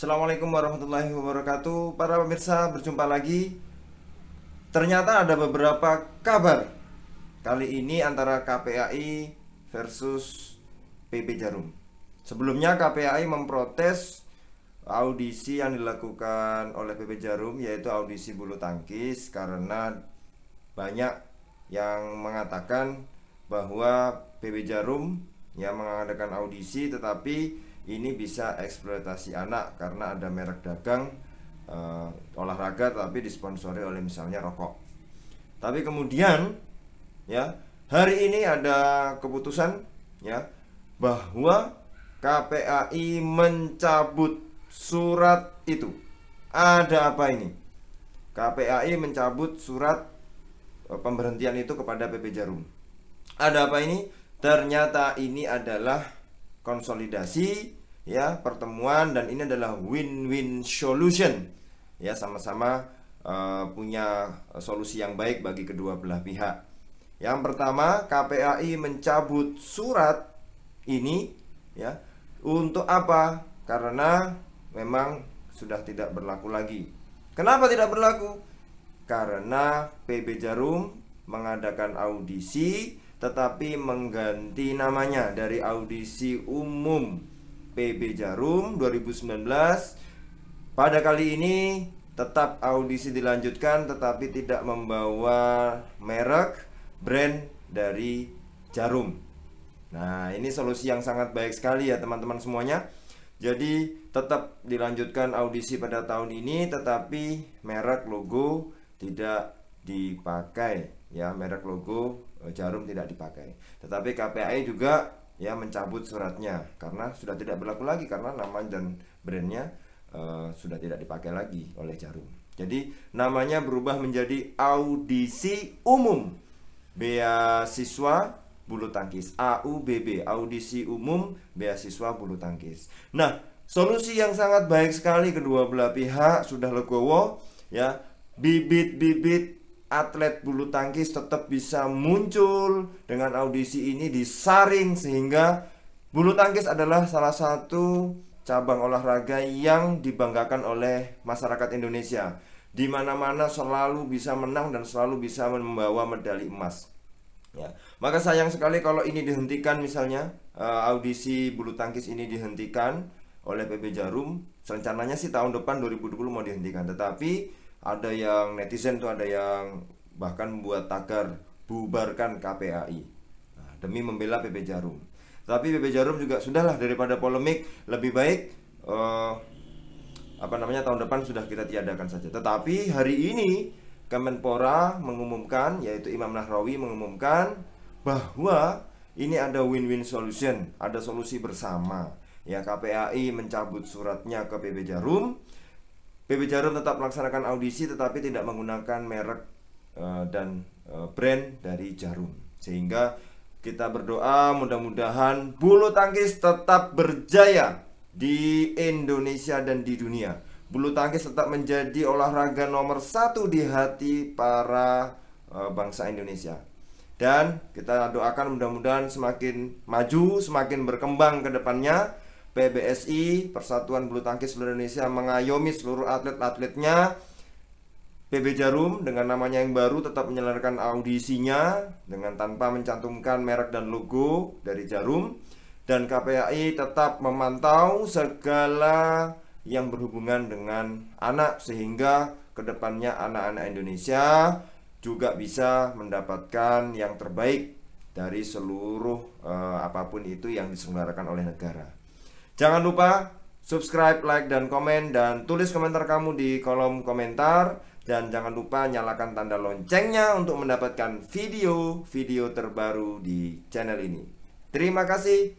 Assalamualaikum warahmatullahi wabarakatuh. Para pemirsa, berjumpa lagi. Ternyata ada beberapa kabar. Kali ini antara KPAI versus PB Jarum. Sebelumnya KPAI memprotes audisi yang dilakukan oleh PB Jarum yaitu audisi bulu tangkis karena banyak yang mengatakan bahwa PB Jarum yang mengadakan audisi tetapi ini bisa eksploitasi anak karena ada merek dagang uh, olahraga tapi disponsori oleh misalnya rokok. Tapi kemudian ya hari ini ada keputusan ya bahwa KPAI mencabut surat itu. Ada apa ini? KPAI mencabut surat eh, pemberhentian itu kepada PP Jarum. Ada apa ini? Ternyata ini adalah konsolidasi ya pertemuan dan ini adalah win-win solution ya sama-sama uh, punya solusi yang baik bagi kedua belah pihak. Yang pertama KPAI mencabut surat ini ya untuk apa? Karena memang sudah tidak berlaku lagi. Kenapa tidak berlaku? Karena PB Jarum mengadakan audisi tetapi mengganti namanya dari audisi umum PB Jarum 2019. Pada kali ini tetap audisi dilanjutkan tetapi tidak membawa merek, brand dari Jarum. Nah, ini solusi yang sangat baik sekali ya teman-teman semuanya. Jadi tetap dilanjutkan audisi pada tahun ini tetapi merek logo tidak dipakai ya, merek logo eh, jarum tidak dipakai. Tetapi KPI juga ya mencabut suratnya karena sudah tidak berlaku lagi karena nama dan brandnya uh, sudah tidak dipakai lagi oleh Jarum. Jadi namanya berubah menjadi audisi umum beasiswa bulu tangkis AUBB audisi umum beasiswa bulu tangkis. Nah solusi yang sangat baik sekali kedua belah pihak sudah legowo ya bibit-bibit atlet bulu tangkis tetap bisa muncul dengan audisi ini disaring sehingga bulu tangkis adalah salah satu cabang olahraga yang dibanggakan oleh masyarakat Indonesia di mana-mana selalu bisa menang dan selalu bisa membawa medali emas. Ya. Maka sayang sekali kalau ini dihentikan misalnya uh, audisi bulu tangkis ini dihentikan oleh PB Jarum rencananya sih tahun depan 2020 mau dihentikan tetapi ada yang netizen tuh ada yang bahkan membuat tagar bubarkan KPAI nah, demi membela PP Jarum. Tapi PP Jarum juga sudahlah daripada polemik lebih baik uh, apa namanya tahun depan sudah kita tiadakan saja. Tetapi hari ini Kemenpora mengumumkan yaitu Imam Nahrawi mengumumkan bahwa ini ada win-win solution, ada solusi bersama. Ya KPAI mencabut suratnya ke PP Jarum, PB Jarum tetap melaksanakan audisi tetapi tidak menggunakan merek uh, dan uh, brand dari Jarum. Sehingga kita berdoa mudah-mudahan bulu tangkis tetap berjaya di Indonesia dan di dunia. Bulu tangkis tetap menjadi olahraga nomor satu di hati para uh, bangsa Indonesia. Dan kita doakan mudah-mudahan semakin maju, semakin berkembang ke depannya PBSI Persatuan Bulu Tangkis Seluruh Indonesia mengayomi seluruh atlet-atletnya PB Jarum dengan namanya yang baru tetap menyelenggarakan audisinya dengan tanpa mencantumkan merek dan logo dari Jarum dan KPAI tetap memantau segala yang berhubungan dengan anak sehingga kedepannya anak-anak Indonesia juga bisa mendapatkan yang terbaik dari seluruh eh, apapun itu yang diselenggarakan oleh negara. Jangan lupa subscribe, like, dan komen Dan tulis komentar kamu di kolom komentar Dan jangan lupa nyalakan tanda loncengnya Untuk mendapatkan video-video terbaru di channel ini Terima kasih